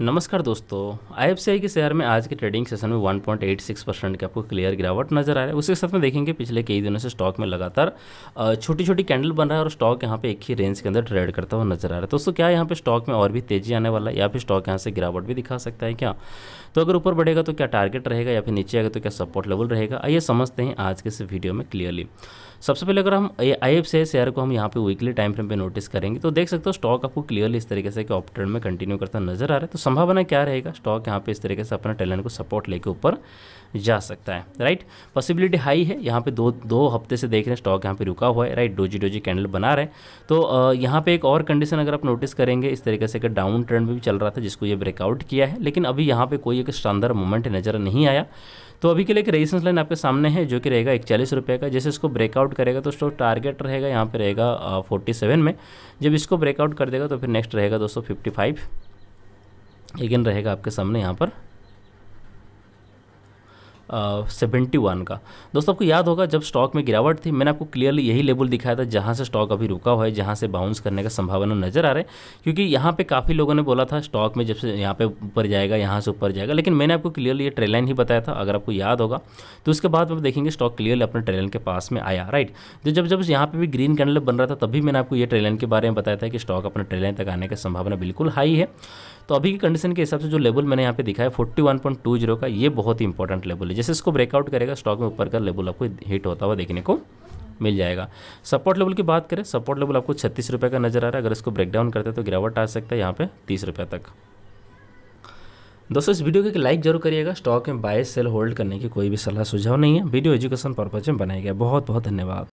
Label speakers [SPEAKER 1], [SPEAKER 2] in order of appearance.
[SPEAKER 1] नमस्कार दोस्तों आई के शेयर में आज के ट्रेडिंग सेशन में 1.86 परसेंट की आपको क्लियर गिरावट नजर आ रहा है उसके साथ में देखेंगे पिछले कई दिनों से स्टॉक में लगातार छोटी छोटी कैंडल बन रहा है और स्टॉक यहाँ पे एक ही रेंज के अंदर ट्रेड करता हुआ नजर आ रहा है दोस्तों क्या यहाँ पे स्टॉक में और भी तेजी आने वाला है या फिर स्टॉक यहाँ से गिरावट भी दिखा सकता है क्या तो अगर ऊपर बढ़ेगा तो क्या टारगेट रहेगा या फिर नीचे आएगा तो क्या सपोर्ट लेवल रहेगा आइए समझते हैं आज के इस वीडियो में क्लियरली सबसे पहले अगर हम आई शेयर को हम यहाँ पे वीकली टाइम फ्रेम पे नोटिस करेंगे तो देख सकते हो स्टॉक आपको क्लियरली इस तरीके से कि ऑप ट्रेंड में कंटिन्यू करता नजर आ रहा है तो संभावना क्या रहेगा स्टॉक यहाँ पे इस तरीके से अपना टैलेंट को सपोर्ट लेके ऊपर जा सकता है राइट पॉसिबिलिटी हाई है यहाँ पे दो दो हफ्ते से देख रहे हैं स्टॉक यहाँ पे रुका हुआ है राइट डोजी डोजी कैंडल बना रहे तो यहाँ पे एक और कंडीशन अगर आप नोटिस करेंगे इस तरीके से डाउन ट्रेंड भी चल रहा था जिसको ये ब्रेकआउट किया है लेकिन अभी यहाँ पर कोई एक शानदार मूवमेंट नज़र नहीं आया तो अभी के लिए एक रेजिस्टेंस लाइन आपके सामने है जो कि रहेगा एक चालीस रुपये का जैसे इसको ब्रेकआउट करेगा तो स्टॉक टारगेट रहेगा यहाँ पे रहेगा फोर्टी सेवन में जब इसको ब्रेकआउट कर देगा तो फिर नेक्स्ट रहेगा दोस्तों फिफ्टी फाइव एगेन रहेगा आपके सामने यहाँ पर सेवेंटी वन का दोस्तों आपको याद होगा जब स्टॉक में गिरावट थी मैंने आपको क्लियरली यही लेवल दिखाया था जहाँ से स्टॉक अभी रुका हुआ है जहाँ से बाउंस करने का संभावना नज़र आ रहा है क्योंकि यहाँ पे काफ़ी लोगों ने बोला था स्टॉक में जब से यहाँ पे ऊपर जाएगा यहाँ से ऊपर जाएगा लेकिन मैंने आपको क्लियरली ये ट्रेलाइन लाइन ही बताया था अगर आपको याद होगा तो उसके बाद आप देखेंगे स्टॉक क्लियरली अपने ट्रेलाइन लाइन के पास में आया राइट तो जब जब यहाँ पर भी ग्रीन कैंडल बन रहा था तभी मैंने आपको ये ट्रेलाइन लाइन के बारे में बताया था कि स्टॉक अपने ट्रेलाइन लाइन तक आने की संभावना बिल्कुल हाई है तो अभी की कंडीशन के हिसाब से जो लेवल मैंने यहाँ पे दिखाया फोर्टी का ये बहुत ही इंपॉर्टेंट लेवल है जैसे इसको ब्रेकआउट करेगा स्टॉक में ऊपर का लेवल आपको हिट होता हुआ देखने को मिल जाएगा सपोर्ट लेवल की बात करें सपोर्ट लेवल आपको छत्तीस रुपये का नजर आ रहा है अगर इसको ब्रेकडाउन करते हैं तो गिरावट आ सकता है यहाँ पे तीस रुपये तक दोस्तों इस वीडियो को एक लाइक जरूर करिएगा स्टॉक में बाय सेल होल्ड करने की कोई भी सलाह सुझाव नहीं है वीडियो एजुकेशन पर्पज में बनाया गया बहुत बहुत धन्यवाद